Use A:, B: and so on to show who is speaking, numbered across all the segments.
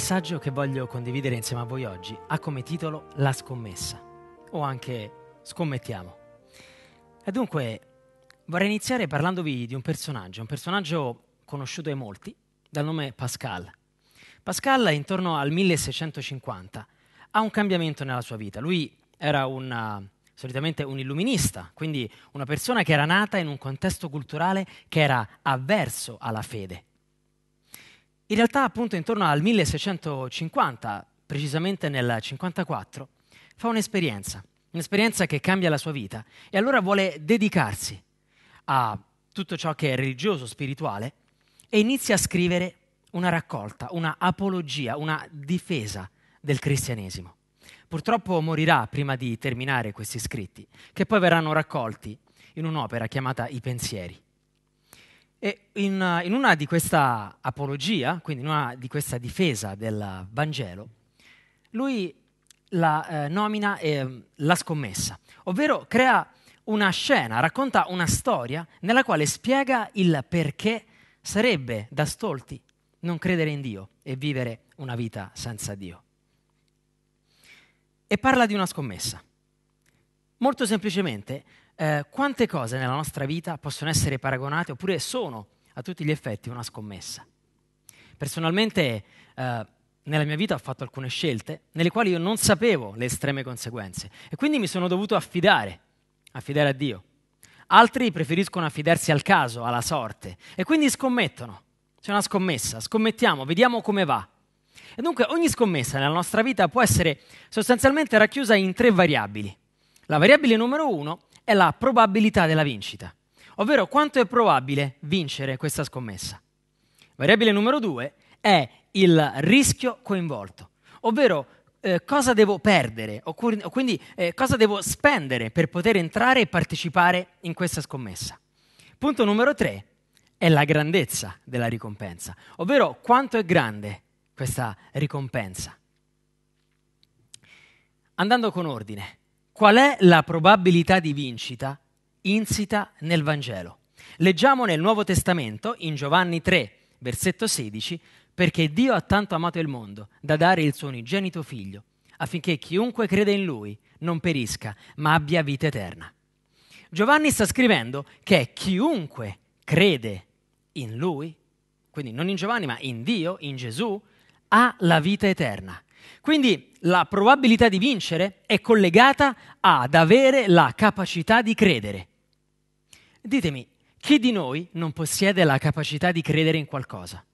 A: messaggio che voglio condividere insieme a voi oggi ha come titolo La scommessa o anche Scommettiamo. E dunque vorrei iniziare parlandovi di un personaggio, un personaggio conosciuto ai molti, dal nome Pascal. Pascal intorno al 1650 ha un cambiamento nella sua vita. Lui era una, solitamente un illuminista, quindi una persona che era nata in un contesto culturale che era avverso alla fede in realtà appunto intorno al 1650, precisamente nel 1954, fa un'esperienza, un'esperienza che cambia la sua vita e allora vuole dedicarsi a tutto ciò che è religioso, spirituale e inizia a scrivere una raccolta, una apologia, una difesa del cristianesimo. Purtroppo morirà prima di terminare questi scritti, che poi verranno raccolti in un'opera chiamata I pensieri. E in, in una di questa apologia, quindi in una di questa difesa del Vangelo, lui la eh, nomina eh, la scommessa, ovvero crea una scena, racconta una storia nella quale spiega il perché sarebbe da stolti non credere in Dio e vivere una vita senza Dio. E parla di una scommessa. Molto semplicemente eh, quante cose nella nostra vita possono essere paragonate oppure sono a tutti gli effetti una scommessa. Personalmente eh, nella mia vita ho fatto alcune scelte nelle quali io non sapevo le estreme conseguenze e quindi mi sono dovuto affidare, affidare a Dio. Altri preferiscono affidarsi al caso, alla sorte e quindi scommettono. C'è una scommessa, scommettiamo, vediamo come va. E dunque ogni scommessa nella nostra vita può essere sostanzialmente racchiusa in tre variabili. La variabile numero uno è è la probabilità della vincita, ovvero quanto è probabile vincere questa scommessa. Variabile numero due è il rischio coinvolto, ovvero eh, cosa devo perdere, o quindi eh, cosa devo spendere per poter entrare e partecipare in questa scommessa. Punto numero tre è la grandezza della ricompensa, ovvero quanto è grande questa ricompensa. Andando con ordine, Qual è la probabilità di vincita insita nel Vangelo? Leggiamo nel Nuovo Testamento, in Giovanni 3, versetto 16, perché Dio ha tanto amato il mondo da dare il suo unigenito figlio, affinché chiunque crede in lui non perisca, ma abbia vita eterna. Giovanni sta scrivendo che chiunque crede in lui, quindi non in Giovanni ma in Dio, in Gesù, ha la vita eterna. Quindi la probabilità di vincere è collegata ad avere la capacità di credere. Ditemi, chi di noi non possiede la capacità di credere in qualcosa?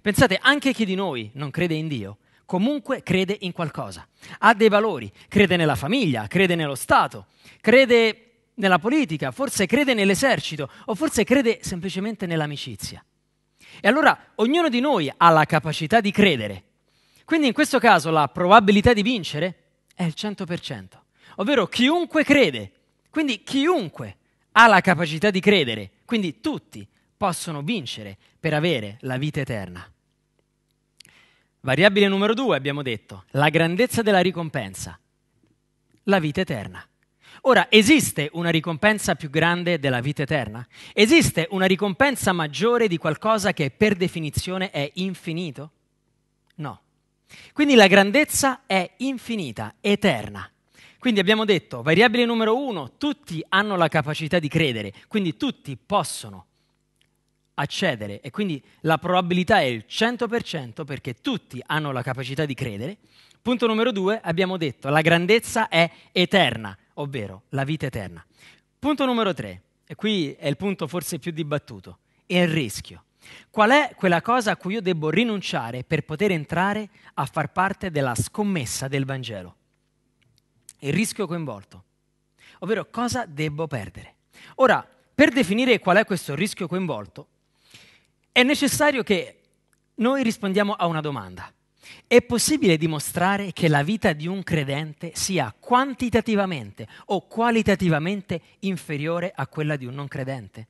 A: Pensate, anche chi di noi non crede in Dio, comunque crede in qualcosa, ha dei valori, crede nella famiglia, crede nello Stato, crede nella politica, forse crede nell'esercito o forse crede semplicemente nell'amicizia. E allora ognuno di noi ha la capacità di credere quindi in questo caso la probabilità di vincere è il 100%, ovvero chiunque crede, quindi chiunque ha la capacità di credere, quindi tutti possono vincere per avere la vita eterna. Variabile numero due, abbiamo detto, la grandezza della ricompensa, la vita eterna. Ora, esiste una ricompensa più grande della vita eterna? Esiste una ricompensa maggiore di qualcosa che per definizione è infinito? Quindi la grandezza è infinita, eterna. Quindi abbiamo detto, variabile numero uno, tutti hanno la capacità di credere, quindi tutti possono accedere e quindi la probabilità è il 100% perché tutti hanno la capacità di credere. Punto numero due, abbiamo detto, la grandezza è eterna, ovvero la vita eterna. Punto numero tre, e qui è il punto forse più dibattuto, è il rischio. Qual è quella cosa a cui io devo rinunciare per poter entrare a far parte della scommessa del Vangelo? Il rischio coinvolto, ovvero cosa devo perdere. Ora, per definire qual è questo rischio coinvolto, è necessario che noi rispondiamo a una domanda. È possibile dimostrare che la vita di un credente sia quantitativamente o qualitativamente inferiore a quella di un non credente?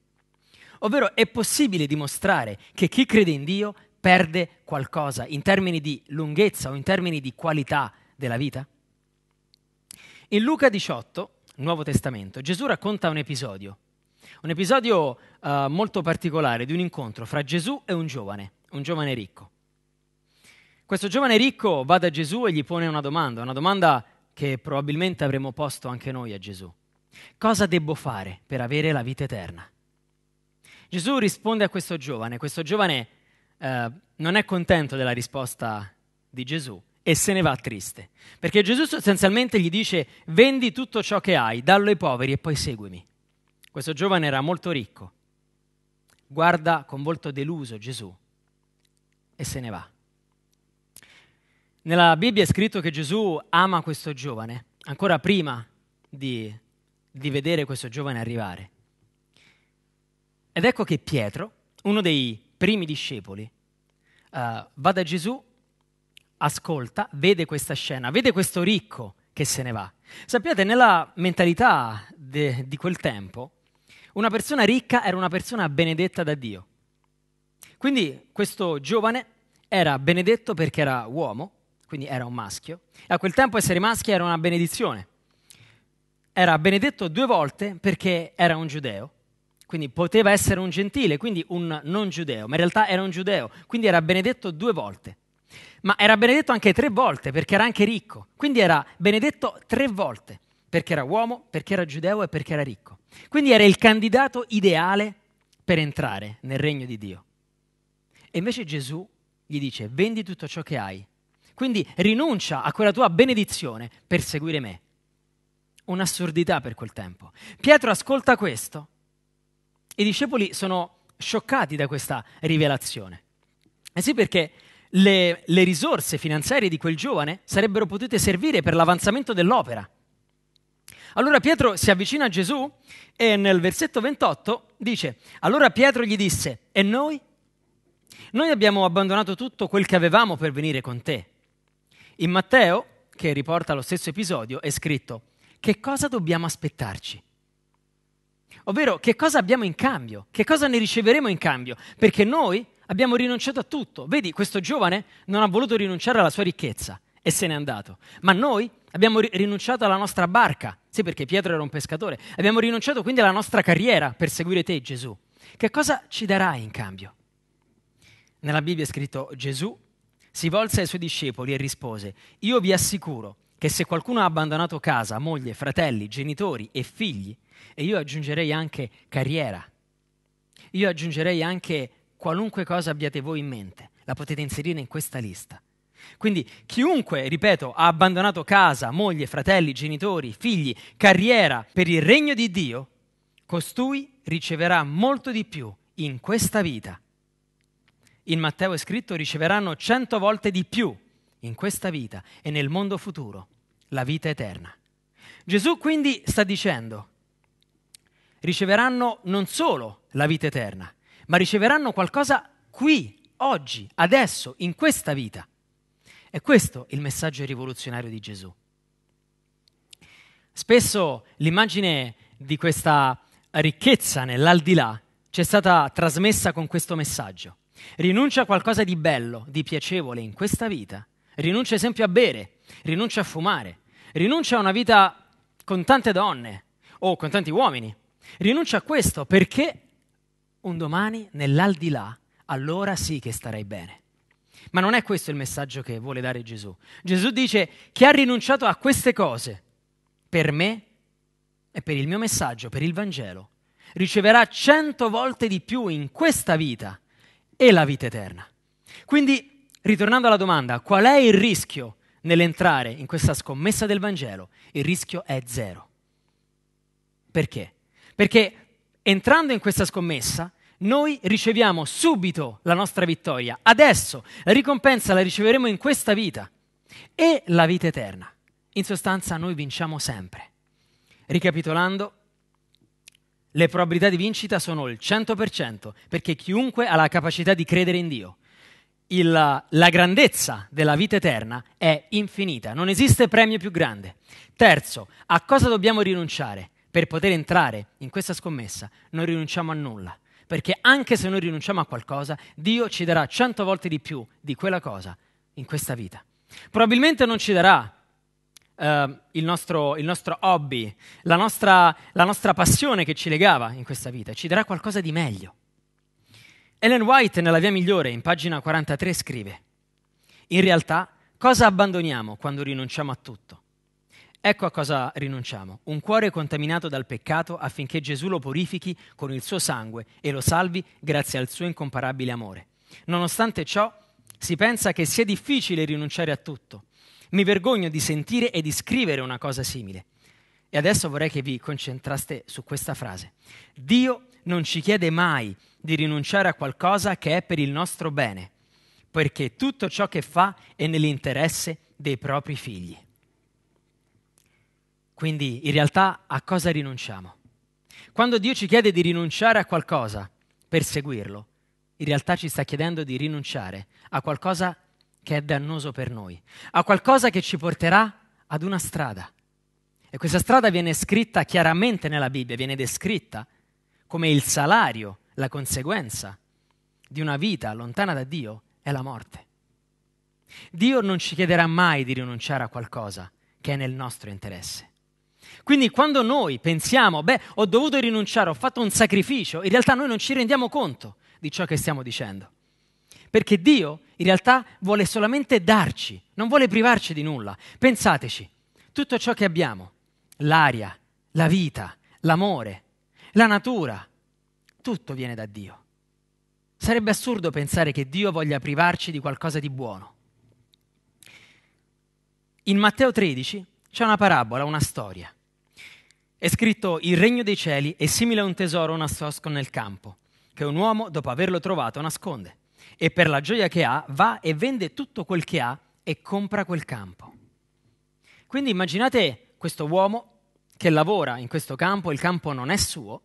A: Ovvero è possibile dimostrare che chi crede in Dio perde qualcosa in termini di lunghezza o in termini di qualità della vita? In Luca 18, Nuovo Testamento, Gesù racconta un episodio, un episodio eh, molto particolare di un incontro fra Gesù e un giovane, un giovane ricco. Questo giovane ricco va da Gesù e gli pone una domanda, una domanda che probabilmente avremmo posto anche noi a Gesù. Cosa debbo fare per avere la vita eterna? Gesù risponde a questo giovane, questo giovane eh, non è contento della risposta di Gesù e se ne va triste, perché Gesù sostanzialmente gli dice vendi tutto ciò che hai, dallo ai poveri e poi seguimi. Questo giovane era molto ricco, guarda con volto deluso Gesù e se ne va. Nella Bibbia è scritto che Gesù ama questo giovane, ancora prima di, di vedere questo giovane arrivare. Ed ecco che Pietro, uno dei primi discepoli, uh, va da Gesù, ascolta, vede questa scena, vede questo ricco che se ne va. Sappiate, nella mentalità de, di quel tempo, una persona ricca era una persona benedetta da Dio. Quindi questo giovane era benedetto perché era uomo, quindi era un maschio, e a quel tempo essere maschi era una benedizione. Era benedetto due volte perché era un giudeo quindi poteva essere un gentile, quindi un non giudeo, ma in realtà era un giudeo, quindi era benedetto due volte. Ma era benedetto anche tre volte perché era anche ricco, quindi era benedetto tre volte perché era uomo, perché era giudeo e perché era ricco. Quindi era il candidato ideale per entrare nel regno di Dio. E invece Gesù gli dice, vendi tutto ciò che hai, quindi rinuncia a quella tua benedizione per seguire me. Un'assurdità per quel tempo. Pietro ascolta questo i discepoli sono scioccati da questa rivelazione. Eh sì, perché le, le risorse finanziarie di quel giovane sarebbero potute servire per l'avanzamento dell'opera. Allora Pietro si avvicina a Gesù e nel versetto 28 dice, allora Pietro gli disse, e noi? Noi abbiamo abbandonato tutto quel che avevamo per venire con te. In Matteo, che riporta lo stesso episodio, è scritto, che cosa dobbiamo aspettarci? Ovvero che cosa abbiamo in cambio? Che cosa ne riceveremo in cambio? Perché noi abbiamo rinunciato a tutto. Vedi, questo giovane non ha voluto rinunciare alla sua ricchezza e se n'è andato. Ma noi abbiamo rinunciato alla nostra barca. Sì, perché Pietro era un pescatore. Abbiamo rinunciato quindi alla nostra carriera per seguire te, Gesù. Che cosa ci darai in cambio? Nella Bibbia è scritto Gesù si volse ai suoi discepoli e rispose, io vi assicuro che se qualcuno ha abbandonato casa, moglie, fratelli, genitori e figli, e io aggiungerei anche carriera. Io aggiungerei anche qualunque cosa abbiate voi in mente. La potete inserire in questa lista. Quindi chiunque, ripeto, ha abbandonato casa, moglie, fratelli, genitori, figli, carriera per il regno di Dio, costui riceverà molto di più in questa vita. In Matteo è scritto riceveranno cento volte di più in questa vita e nel mondo futuro, la vita eterna. Gesù quindi sta dicendo, riceveranno non solo la vita eterna, ma riceveranno qualcosa qui, oggi, adesso, in questa vita. E questo è il messaggio rivoluzionario di Gesù. Spesso l'immagine di questa ricchezza nell'aldilà ci è stata trasmessa con questo messaggio. Rinuncia a qualcosa di bello, di piacevole in questa vita. Rinuncia ad esempio a bere, rinuncia a fumare, rinuncia a una vita con tante donne o con tanti uomini, Rinuncia a questo perché un domani nell'aldilà allora sì che starai bene. Ma non è questo il messaggio che vuole dare Gesù. Gesù dice, chi ha rinunciato a queste cose, per me e per il mio messaggio, per il Vangelo, riceverà cento volte di più in questa vita e la vita eterna. Quindi, ritornando alla domanda, qual è il rischio nell'entrare in questa scommessa del Vangelo? Il rischio è zero. Perché? Perché entrando in questa scommessa, noi riceviamo subito la nostra vittoria. Adesso la ricompensa la riceveremo in questa vita e la vita eterna. In sostanza noi vinciamo sempre. Ricapitolando, le probabilità di vincita sono il 100% perché chiunque ha la capacità di credere in Dio. Il, la grandezza della vita eterna è infinita, non esiste premio più grande. Terzo, a cosa dobbiamo rinunciare? per poter entrare in questa scommessa non rinunciamo a nulla, perché anche se noi rinunciamo a qualcosa, Dio ci darà cento volte di più di quella cosa in questa vita. Probabilmente non ci darà Uh, il, nostro, il, nostro, hobby, la nostra, la nostra, passione che ci legava in questa vita, ci darà qualcosa di meglio. Ellen White nella Via Migliore, in pagina 43, scrive, in realtà cosa abbandoniamo quando rinunciamo a tutto? Ecco a cosa rinunciamo, un cuore contaminato dal peccato affinché Gesù lo purifichi con il suo sangue e lo salvi grazie al suo incomparabile amore. Nonostante ciò, si pensa che sia difficile rinunciare a tutto. Mi vergogno di sentire e di scrivere una cosa simile. E adesso vorrei che vi concentraste su questa frase. Dio non ci chiede mai di rinunciare a qualcosa che è per il nostro bene, perché tutto ciò che fa è nell'interesse dei propri figli. Quindi in realtà a cosa rinunciamo? Quando Dio ci chiede di rinunciare a qualcosa per seguirlo, in realtà ci sta chiedendo di rinunciare a qualcosa che è dannoso per noi, a qualcosa che ci porterà ad una strada. E questa strada viene scritta chiaramente nella Bibbia, viene descritta come il salario, la conseguenza di una vita lontana da Dio è la morte. Dio non ci chiederà mai di rinunciare a qualcosa che è nel nostro interesse. Quindi quando noi pensiamo, beh, ho dovuto rinunciare, ho fatto un sacrificio, in realtà noi non ci rendiamo conto di ciò che stiamo dicendo. Perché Dio in realtà vuole solamente darci, non vuole privarci di nulla. Pensateci, tutto ciò che abbiamo, l'aria, la vita, l'amore, la natura, tutto viene da Dio. Sarebbe assurdo pensare che Dio voglia privarci di qualcosa di buono. In Matteo 13 c'è una parabola, una storia. È scritto Il regno dei cieli è simile a un tesoro nascosto nel campo, che un uomo, dopo averlo trovato, nasconde. E per la gioia che ha, va e vende tutto quel che ha e compra quel campo. Quindi immaginate questo uomo che lavora in questo campo, il campo non è suo,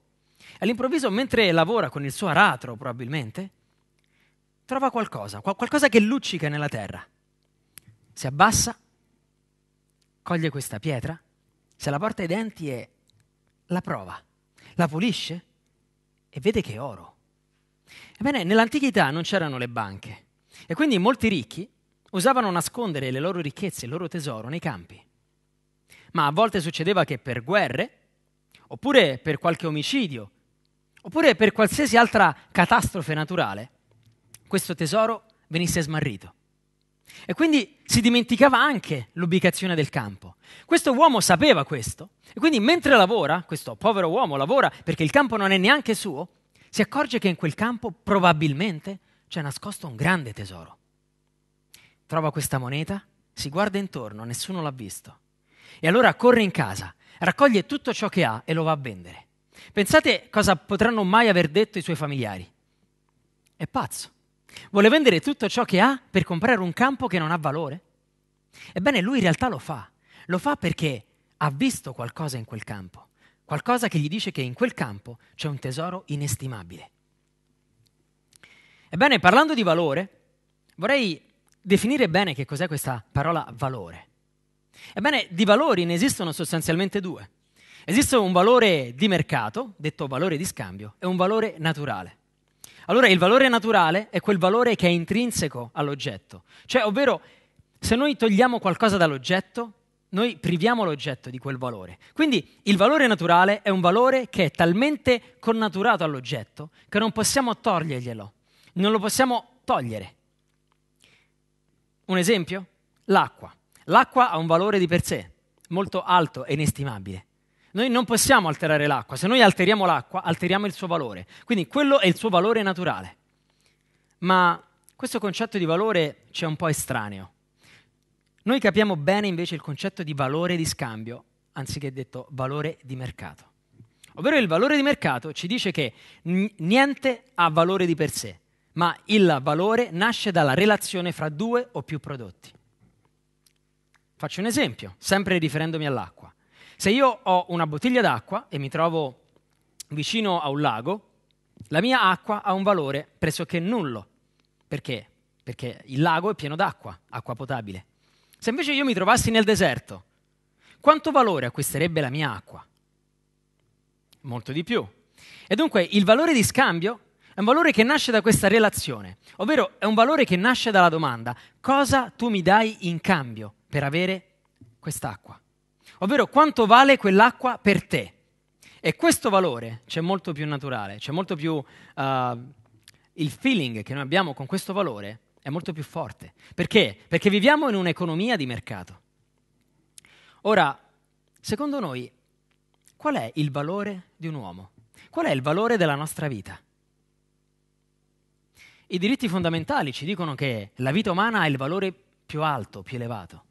A: all'improvviso, mentre lavora con il suo aratro probabilmente, trova qualcosa, qualcosa che luccica nella terra. Si abbassa, coglie questa pietra, se la porta ai denti e la prova, la pulisce e vede che è oro. Ebbene, nell'antichità non c'erano le banche e quindi molti ricchi usavano nascondere le loro ricchezze, il loro tesoro nei campi. Ma a volte succedeva che per guerre, oppure per qualche omicidio, oppure per qualsiasi altra catastrofe naturale, questo tesoro venisse smarrito. E quindi si dimenticava anche l'ubicazione del campo. Questo uomo sapeva questo e quindi mentre lavora, questo povero uomo lavora perché il campo non è neanche suo, si accorge che in quel campo probabilmente c'è nascosto un grande tesoro. Trova questa moneta, si guarda intorno, nessuno l'ha visto. E allora corre in casa, raccoglie tutto ciò che ha e lo va a vendere. Pensate cosa potranno mai aver detto i suoi familiari. È pazzo. Vuole vendere tutto ciò che ha per comprare un campo che non ha valore? Ebbene, lui in realtà lo fa. Lo fa perché ha visto qualcosa in quel campo, qualcosa che gli dice che in quel campo c'è un tesoro inestimabile. Ebbene, parlando di valore, vorrei definire bene che cos'è questa parola valore. Ebbene, di valori ne esistono sostanzialmente due. Esiste un valore di mercato, detto valore di scambio, e un valore naturale. Allora il valore naturale è quel valore che è intrinseco all'oggetto. Cioè, ovvero, se noi togliamo qualcosa dall'oggetto, noi priviamo l'oggetto di quel valore. Quindi il valore naturale è un valore che è talmente connaturato all'oggetto che non possiamo toglierglielo, non lo possiamo togliere. Un esempio? L'acqua. L'acqua ha un valore di per sé molto alto e inestimabile. Noi non possiamo alterare l'acqua, se noi alteriamo l'acqua, alteriamo il suo valore. Quindi quello è il suo valore naturale. Ma questo concetto di valore ci è un po' estraneo. Noi capiamo bene invece il concetto di valore di scambio, anziché detto valore di mercato. Ovvero il valore di mercato ci dice che niente ha valore di per sé, ma il valore nasce dalla relazione fra due o più prodotti. Faccio un esempio, sempre riferendomi all'acqua. Se io ho una bottiglia d'acqua e mi trovo vicino a un lago, la mia acqua ha un valore pressoché nullo. Perché? Perché il lago è pieno d'acqua, acqua potabile. Se invece io mi trovassi nel deserto, quanto valore acquisterebbe la mia acqua? Molto di più. E dunque il valore di scambio è un valore che nasce da questa relazione, ovvero è un valore che nasce dalla domanda cosa tu mi dai in cambio per avere quest'acqua? ovvero quanto vale quell'acqua per te. E questo valore c'è molto più naturale, c'è molto più... Uh, il feeling che noi abbiamo con questo valore è molto più forte. Perché? Perché viviamo in un'economia di mercato. Ora, secondo noi, qual è il valore di un uomo? Qual è il valore della nostra vita? I diritti fondamentali ci dicono che la vita umana ha il valore più alto, più elevato.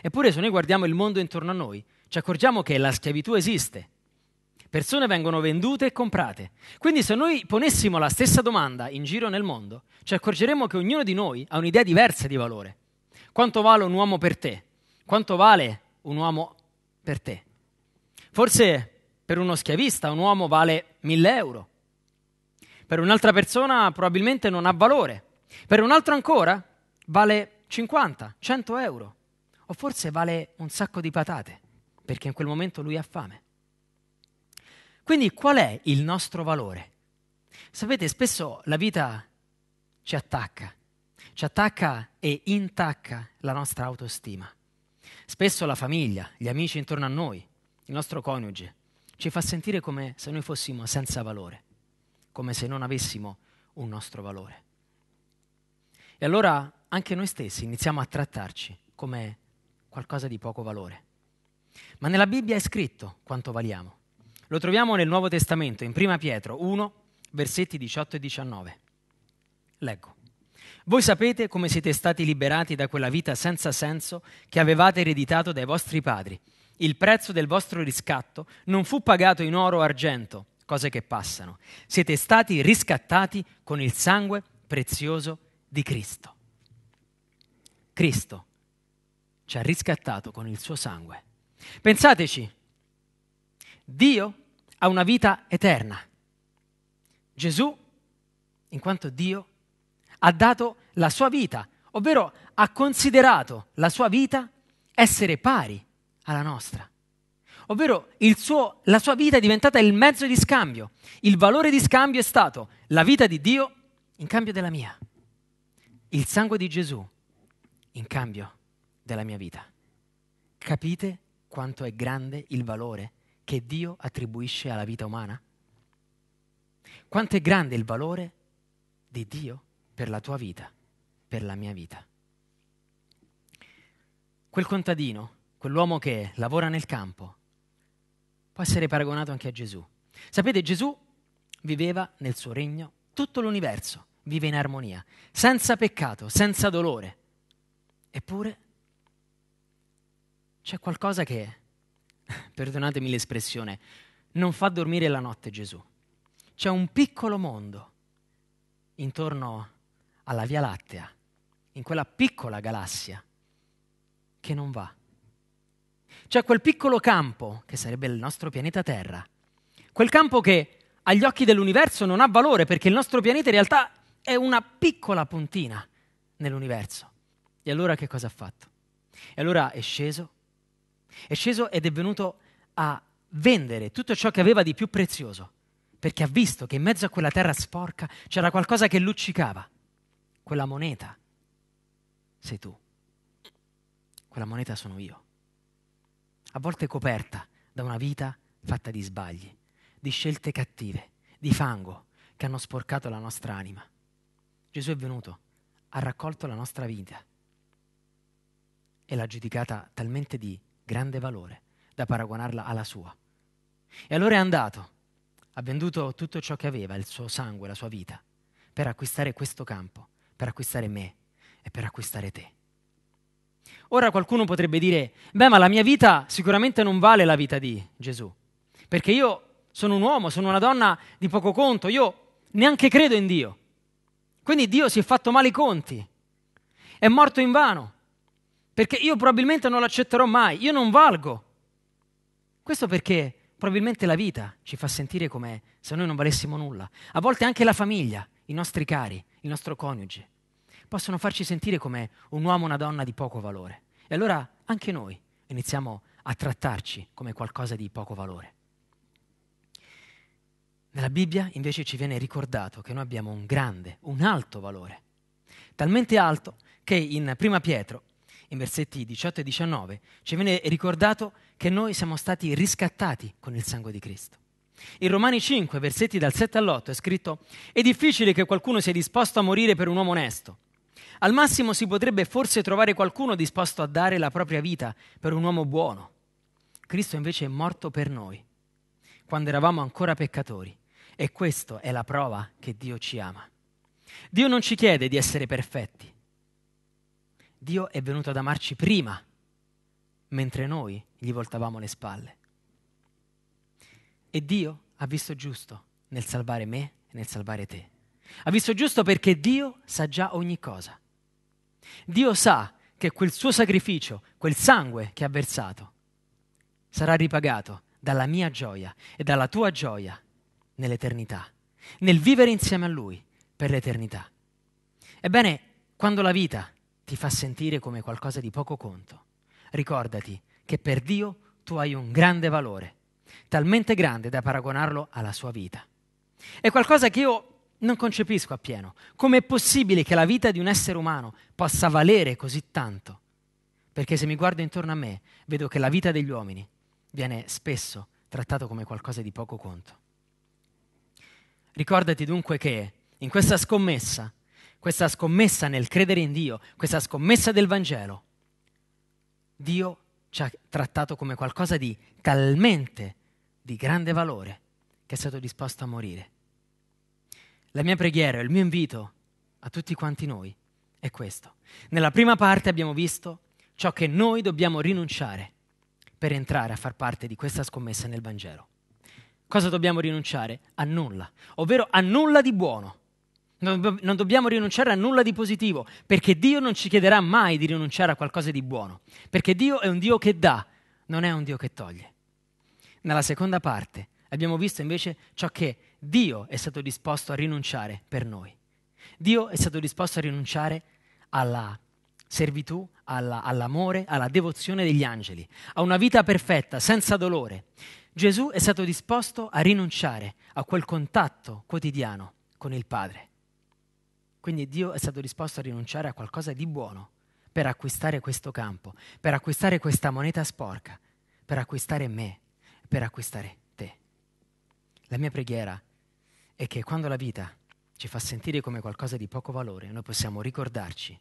A: Eppure se noi guardiamo il mondo intorno a noi, ci accorgiamo che la schiavitù esiste. Persone vengono vendute e comprate. Quindi se noi ponessimo la stessa domanda in giro nel mondo, ci accorgeremmo che ognuno di noi ha un'idea diversa di valore. Quanto vale un uomo per te? Quanto vale un uomo per te? Forse per uno schiavista un uomo vale 1000 euro, per un'altra persona probabilmente non ha valore, per un altro ancora vale 50, 100 euro o forse vale un sacco di patate, perché in quel momento lui ha fame. Quindi qual è il nostro valore? Sapete, spesso la vita ci attacca, ci attacca e intacca la nostra autostima. Spesso la famiglia, gli amici intorno a noi, il nostro coniuge, ci fa sentire come se noi fossimo senza valore, come se non avessimo un nostro valore. E allora anche noi stessi iniziamo a trattarci come qualcosa di poco valore. Ma nella Bibbia è scritto quanto valiamo. Lo troviamo nel Nuovo Testamento, in 1 Pietro 1, versetti 18 e 19. Leggo. Voi sapete come siete stati liberati da quella vita senza senso che avevate ereditato dai vostri padri. Il prezzo del vostro riscatto non fu pagato in oro o argento, cose che passano. Siete stati riscattati con il sangue prezioso di Cristo. Cristo ci ha riscattato con il suo sangue. Pensateci, Dio ha una vita eterna. Gesù, in quanto Dio, ha dato la sua vita, ovvero ha considerato la sua vita essere pari alla nostra. Ovvero suo, la sua vita è diventata il mezzo di scambio. Il valore di scambio è stato la vita di Dio in cambio della mia. Il sangue di Gesù in cambio della mia della mia vita. Capite quanto è grande il valore che Dio attribuisce alla vita umana? Quanto è grande il valore di Dio per la tua vita, per la mia vita? Quel contadino, quell'uomo che lavora nel campo, può essere paragonato anche a Gesù. Sapete, Gesù viveva nel suo regno, tutto l'universo vive in armonia, senza peccato, senza dolore. Eppure c'è qualcosa che, perdonatemi l'espressione, non fa dormire la notte Gesù. C'è un piccolo mondo intorno alla Via Lattea, in quella piccola galassia, che non va. C'è quel piccolo campo, che sarebbe il nostro pianeta Terra, quel campo che agli occhi dell'universo non ha valore perché il nostro pianeta in realtà è una piccola puntina nell'universo. E allora che cosa ha fatto? E allora è sceso è sceso ed è venuto a vendere tutto ciò che aveva di più prezioso, perché ha visto che in mezzo a quella terra sporca c'era qualcosa che luccicava. Quella moneta sei tu. Quella moneta sono io. A volte coperta da una vita fatta di sbagli, di scelte cattive, di fango che hanno sporcato la nostra anima. Gesù è venuto, ha raccolto la nostra vita e l'ha giudicata talmente di grande valore da paragonarla alla sua. E allora è andato, ha venduto tutto ciò che aveva, il suo sangue, la sua vita, per acquistare questo campo, per acquistare me e per acquistare te. Ora qualcuno potrebbe dire, beh ma la mia vita sicuramente non vale la vita di Gesù, perché io sono un uomo, sono una donna di poco conto, io neanche credo in Dio. Quindi Dio si è fatto male i conti, è morto in vano, perché io probabilmente non l'accetterò mai, io non valgo. Questo perché probabilmente la vita ci fa sentire come se noi non valessimo nulla. A volte anche la famiglia, i nostri cari, il nostro coniuge, possono farci sentire come un uomo o una donna di poco valore. E allora anche noi iniziamo a trattarci come qualcosa di poco valore. Nella Bibbia invece ci viene ricordato che noi abbiamo un grande, un alto valore, talmente alto che in Prima Pietro in versetti 18 e 19, ci viene ricordato che noi siamo stati riscattati con il sangue di Cristo. In Romani 5, versetti dal 7 all'8, è scritto, è difficile che qualcuno sia disposto a morire per un uomo onesto. Al massimo si potrebbe forse trovare qualcuno disposto a dare la propria vita per un uomo buono. Cristo invece è morto per noi, quando eravamo ancora peccatori. E questa è la prova che Dio ci ama. Dio non ci chiede di essere perfetti, Dio è venuto ad amarci prima, mentre noi gli voltavamo le spalle. E Dio ha visto giusto nel salvare me e nel salvare te. Ha visto giusto perché Dio sa già ogni cosa. Dio sa che quel suo sacrificio, quel sangue che ha versato, sarà ripagato dalla mia gioia e dalla tua gioia nell'eternità, nel vivere insieme a Lui per l'eternità. Ebbene, quando la vita ti fa sentire come qualcosa di poco conto. Ricordati che per Dio tu hai un grande valore, talmente grande da paragonarlo alla sua vita. È qualcosa che io non concepisco appieno. Com'è possibile che la vita di un essere umano possa valere così tanto? Perché se mi guardo intorno a me, vedo che la vita degli uomini viene spesso trattata come qualcosa di poco conto. Ricordati dunque che in questa scommessa questa scommessa nel credere in Dio, questa scommessa del Vangelo, Dio ci ha trattato come qualcosa di talmente di grande valore che è stato disposto a morire. La mia preghiera, il mio invito a tutti quanti noi è questo. Nella prima parte abbiamo visto ciò che noi dobbiamo rinunciare per entrare a far parte di questa scommessa nel Vangelo. Cosa dobbiamo rinunciare? A nulla, ovvero a nulla di buono non, dobbiamo rinunciare a nulla di positivo, perché Dio non ci chiederà mai di rinunciare a qualcosa di buono, perché Dio è un Dio che dà, non è un Dio che toglie. Nella seconda parte abbiamo visto invece ciò che Dio è stato disposto a rinunciare per noi. Dio è stato disposto a rinunciare alla servitù, alla, all'amore, alla devozione degli angeli, a una vita perfetta, senza dolore. Gesù è stato disposto a rinunciare a quel contatto quotidiano con il Padre. Quindi Dio è stato disposto a rinunciare a qualcosa di buono per acquistare questo campo, per acquistare questa moneta sporca, per acquistare me, per acquistare te. La mia preghiera è che quando la vita ci fa sentire come qualcosa di poco valore, noi possiamo ricordarci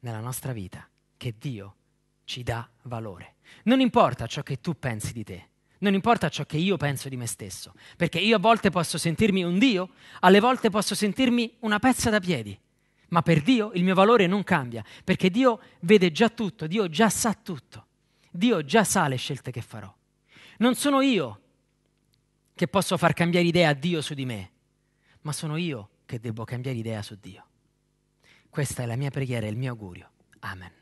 A: nella nostra vita che Dio ci dà valore. Non importa ciò che tu pensi di te, non importa ciò che io penso di me stesso, perché io a volte posso sentirmi un Dio, alle volte posso sentirmi una pezza da piedi, ma per Dio il mio valore non cambia, perché Dio vede già tutto, Dio già sa tutto, Dio già sa le scelte che farò. Non sono io che posso far cambiare idea a Dio su di me, ma sono io che devo cambiare idea su Dio. Questa è la mia preghiera e il mio augurio. Amen.